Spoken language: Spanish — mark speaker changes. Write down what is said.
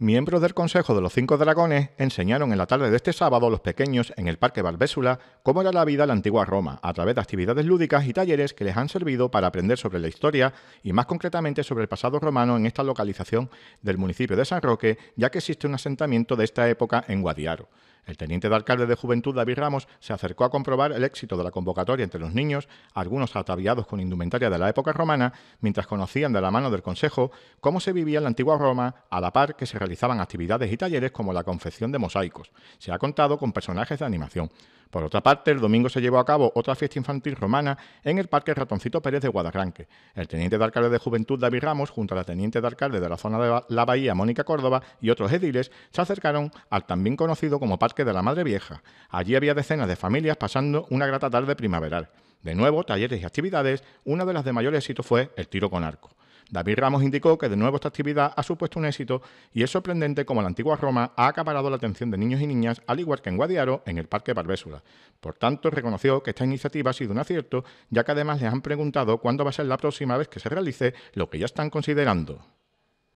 Speaker 1: miembros del Consejo de los Cinco Dragones enseñaron en la tarde de este sábado a los pequeños en el Parque Barbésula cómo era la vida en la antigua Roma, a través de actividades lúdicas y talleres que les han servido para aprender sobre la historia y más concretamente sobre el pasado romano en esta localización del municipio de San Roque, ya que existe un asentamiento de esta época en Guadiaro. El teniente de alcalde de Juventud, David Ramos, se acercó a comprobar el éxito de la convocatoria entre los niños, algunos ataviados con indumentaria de la época romana, mientras conocían de la mano del Consejo cómo se vivía en la antigua Roma, a la par que se realizaban actividades y talleres como la confección de mosaicos. Se ha contado con personajes de animación. Por otra parte, el domingo se llevó a cabo otra fiesta infantil romana en el Parque Ratoncito Pérez de Guadarranque. El teniente de alcalde de Juventud, David Ramos, junto a la teniente de alcalde de la zona de la Bahía, Mónica Córdoba, y otros ediles, se acercaron al también conocido como Parque de la Madre Vieja. Allí había decenas de familias pasando una grata tarde primaveral. De nuevo, talleres y actividades, una de las de mayor éxito fue el tiro con arco. David Ramos indicó que de nuevo esta actividad ha supuesto un éxito y es sorprendente como la antigua Roma ha acaparado la atención de niños y niñas, al igual que en Guadiaro, en el Parque Barbésula. Por tanto, reconoció que esta iniciativa ha sido un acierto, ya que además les han preguntado cuándo va a ser la próxima vez que se realice lo que ya están considerando.